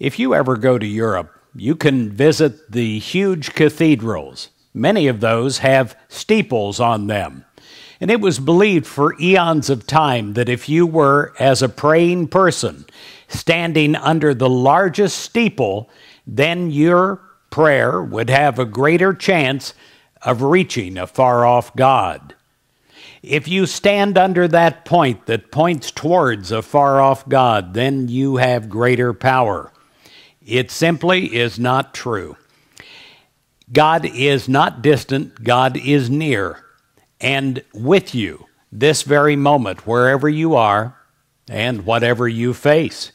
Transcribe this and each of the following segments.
If you ever go to Europe, you can visit the huge cathedrals. Many of those have steeples on them. And it was believed for eons of time that if you were, as a praying person, standing under the largest steeple, then your prayer would have a greater chance of reaching a far off God. If you stand under that point that points towards a far off God, then you have greater power. It simply is not true. God is not distant, God is near and with you this very moment, wherever you are and whatever you face.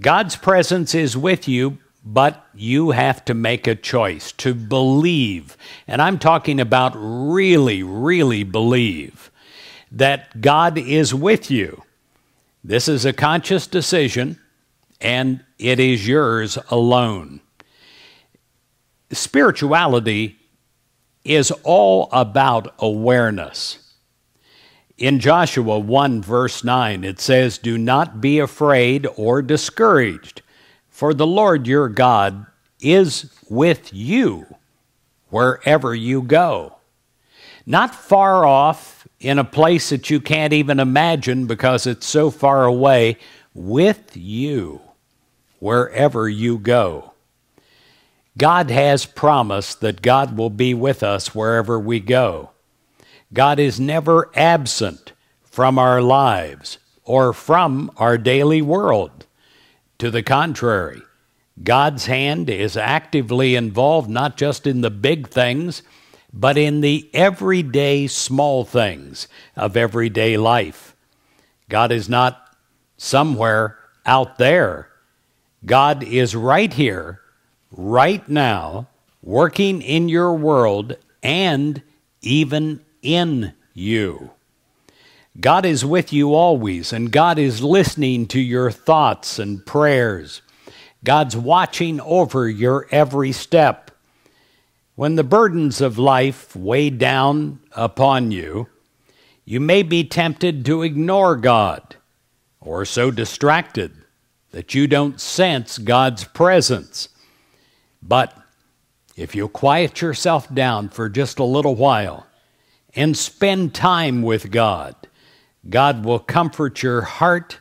God's presence is with you, but you have to make a choice to believe. And I'm talking about really, really believe that God is with you. This is a conscious decision and it is yours alone. Spirituality is all about awareness. In Joshua 1, verse 9, it says, Do not be afraid or discouraged, for the Lord your God is with you wherever you go. Not far off, in a place that you can't even imagine because it's so far away, with you wherever you go. God has promised that God will be with us wherever we go. God is never absent from our lives or from our daily world. To the contrary, God's hand is actively involved not just in the big things, but in the everyday small things of everyday life. God is not somewhere out there God is right here, right now, working in your world and even in you. God is with you always, and God is listening to your thoughts and prayers. God's watching over your every step. When the burdens of life weigh down upon you, you may be tempted to ignore God or so distracted that you don't sense God's presence. But if you quiet yourself down for just a little while and spend time with God, God will comfort your heart.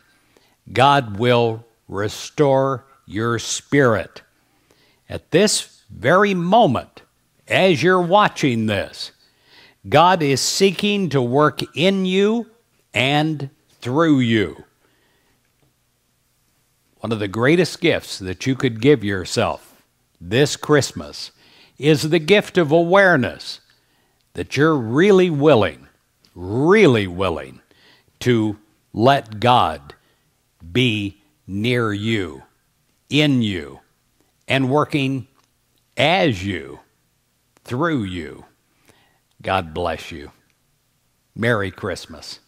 God will restore your spirit. At this very moment, as you're watching this, God is seeking to work in you and through you. One of the greatest gifts that you could give yourself this Christmas is the gift of awareness that you're really willing, really willing to let God be near you, in you, and working as you, through you. God bless you. Merry Christmas.